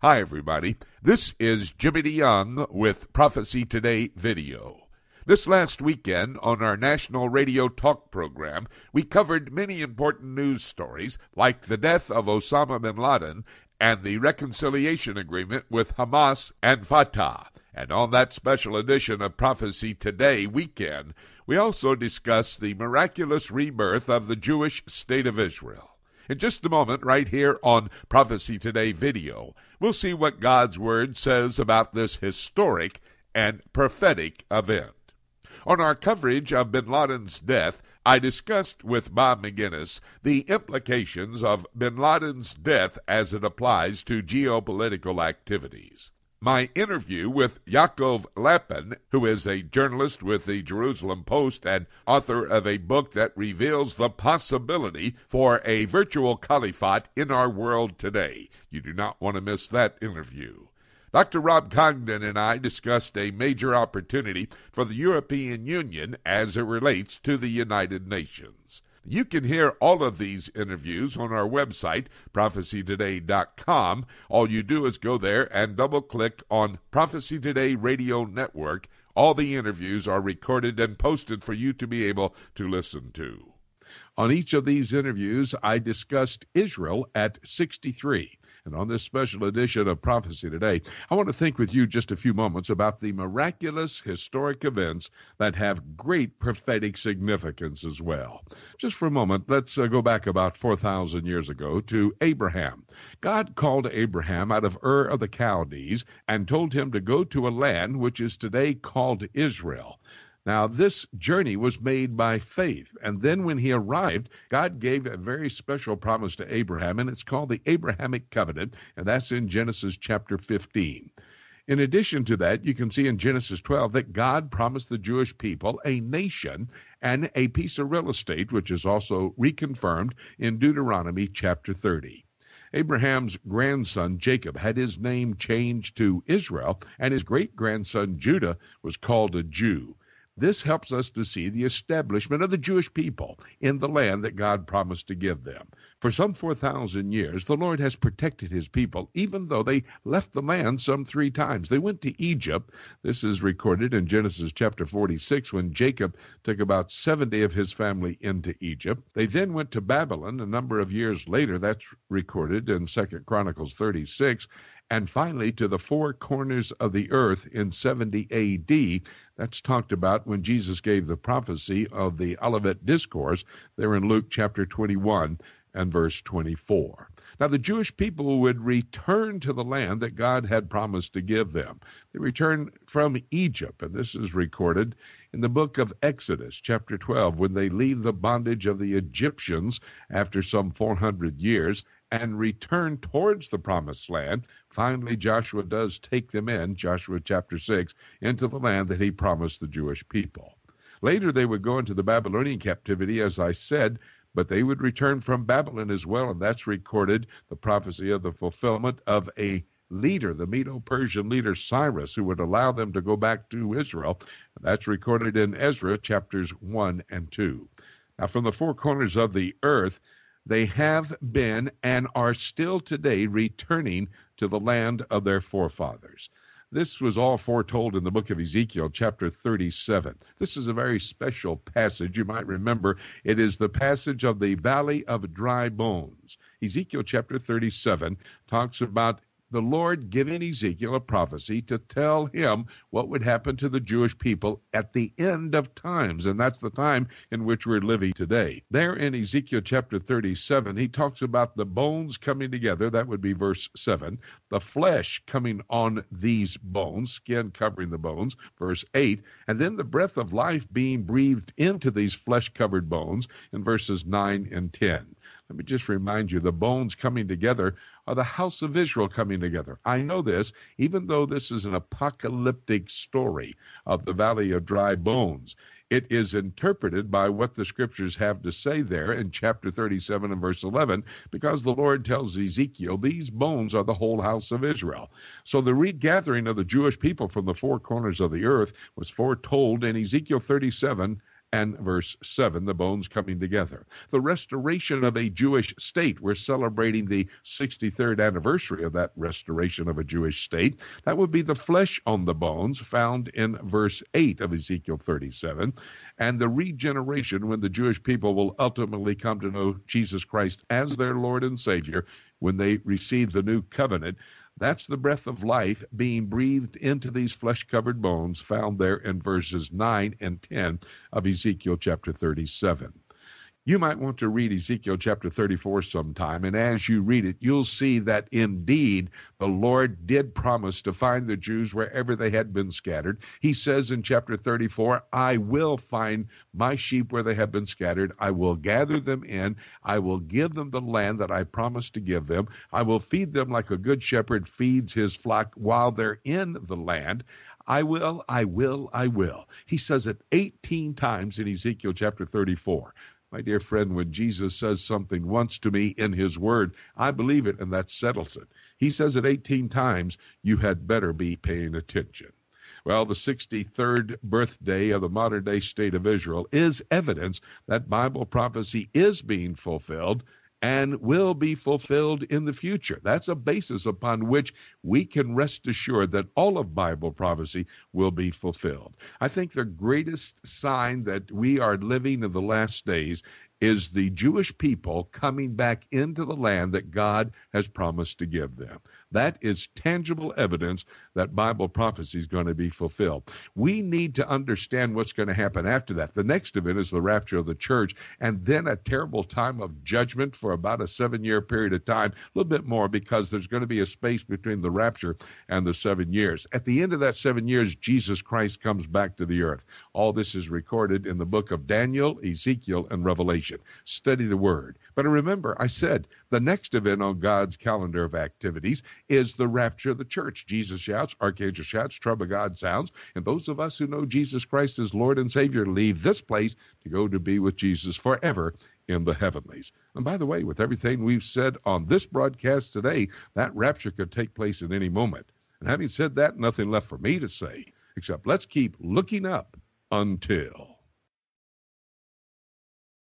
Hi, everybody. This is Jimmy DeYoung with Prophecy Today video. This last weekend on our national radio talk program, we covered many important news stories like the death of Osama bin Laden and the reconciliation agreement with Hamas and Fatah. And on that special edition of Prophecy Today weekend, we also discussed the miraculous rebirth of the Jewish State of Israel. In just a moment, right here on Prophecy Today video, we'll see what God's Word says about this historic and prophetic event. On our coverage of bin Laden's death, I discussed with Bob McGinnis the implications of bin Laden's death as it applies to geopolitical activities my interview with Yaakov Lapin, who is a journalist with the Jerusalem Post and author of a book that reveals the possibility for a virtual caliphate in our world today. You do not want to miss that interview. Dr. Rob Congdon and I discussed a major opportunity for the European Union as it relates to the United Nations. You can hear all of these interviews on our website, prophecytoday.com. All you do is go there and double click on Prophecy Today Radio Network. All the interviews are recorded and posted for you to be able to listen to. On each of these interviews, I discussed Israel at 63 and on this special edition of Prophecy Today, I want to think with you just a few moments about the miraculous historic events that have great prophetic significance as well. Just for a moment, let's uh, go back about 4,000 years ago to Abraham. God called Abraham out of Ur of the Chaldees and told him to go to a land which is today called Israel. Now, this journey was made by faith. And then when he arrived, God gave a very special promise to Abraham, and it's called the Abrahamic covenant, and that's in Genesis chapter 15. In addition to that, you can see in Genesis 12 that God promised the Jewish people a nation and a piece of real estate, which is also reconfirmed in Deuteronomy chapter 30. Abraham's grandson Jacob had his name changed to Israel, and his great grandson Judah was called a Jew. This helps us to see the establishment of the Jewish people in the land that God promised to give them. For some 4,000 years, the Lord has protected his people, even though they left the land some three times. They went to Egypt. This is recorded in Genesis chapter 46 when Jacob took about 70 of his family into Egypt. They then went to Babylon a number of years later. That's recorded in Second Chronicles 36 and finally to the four corners of the earth in 70 AD. That's talked about when Jesus gave the prophecy of the Olivet Discourse there in Luke chapter 21 and verse 24. Now, the Jewish people would return to the land that God had promised to give them. They returned from Egypt, and this is recorded in the book of Exodus, chapter 12, when they leave the bondage of the Egyptians after some 400 years and return towards the promised land. Finally, Joshua does take them in, Joshua chapter 6, into the land that he promised the Jewish people. Later, they would go into the Babylonian captivity, as I said, but they would return from Babylon as well, and that's recorded the prophecy of the fulfillment of a leader, the Medo Persian leader Cyrus, who would allow them to go back to Israel. That's recorded in Ezra chapters 1 and 2. Now, from the four corners of the earth, they have been and are still today returning to the land of their forefathers. This was all foretold in the book of Ezekiel, chapter 37. This is a very special passage. You might remember it is the passage of the valley of dry bones. Ezekiel, chapter 37, talks about the Lord giving Ezekiel a prophecy to tell him what would happen to the Jewish people at the end of times. And that's the time in which we're living today. There in Ezekiel chapter 37, he talks about the bones coming together. That would be verse 7. The flesh coming on these bones, skin covering the bones, verse 8. And then the breath of life being breathed into these flesh covered bones in verses 9 and 10. Let me just remind you the bones coming together are the house of Israel coming together. I know this, even though this is an apocalyptic story of the valley of dry bones. It is interpreted by what the scriptures have to say there in chapter 37 and verse 11, because the Lord tells Ezekiel, These bones are the whole house of Israel. So the regathering of the Jewish people from the four corners of the earth was foretold in Ezekiel 37 and verse 7, the bones coming together. The restoration of a Jewish state. We're celebrating the 63rd anniversary of that restoration of a Jewish state. That would be the flesh on the bones found in verse 8 of Ezekiel 37, and the regeneration when the Jewish people will ultimately come to know Jesus Christ as their Lord and Savior when they receive the new covenant that's the breath of life being breathed into these flesh covered bones found there in verses 9 and 10 of Ezekiel chapter 37. You might want to read Ezekiel chapter 34 sometime, and as you read it, you'll see that indeed the Lord did promise to find the Jews wherever they had been scattered. He says in chapter 34, I will find my sheep where they have been scattered. I will gather them in. I will give them the land that I promised to give them. I will feed them like a good shepherd feeds his flock while they're in the land. I will, I will, I will. He says it 18 times in Ezekiel chapter 34. My dear friend, when Jesus says something once to me in his word, I believe it, and that settles it. He says it 18 times, you had better be paying attention. Well, the 63rd birthday of the modern day state of Israel is evidence that Bible prophecy is being fulfilled and will be fulfilled in the future. That's a basis upon which we can rest assured that all of Bible prophecy will be fulfilled. I think the greatest sign that we are living in the last days is the Jewish people coming back into the land that God has promised to give them. That is tangible evidence that Bible prophecy is going to be fulfilled. We need to understand what's going to happen after that. The next event is the rapture of the church, and then a terrible time of judgment for about a seven year period of time, a little bit more, because there's going to be a space between the rapture and the seven years. At the end of that seven years, Jesus Christ comes back to the earth. All this is recorded in the book of Daniel, Ezekiel, and Revelation. Study the word. But remember, I said the next event on God's calendar of activities is the rapture of the church. Jesus shouts, archangel shouts, trumpet God sounds, and those of us who know Jesus Christ as Lord and Savior leave this place to go to be with Jesus forever in the heavenlies. And by the way, with everything we've said on this broadcast today, that rapture could take place at any moment. And having said that, nothing left for me to say except let's keep looking up until.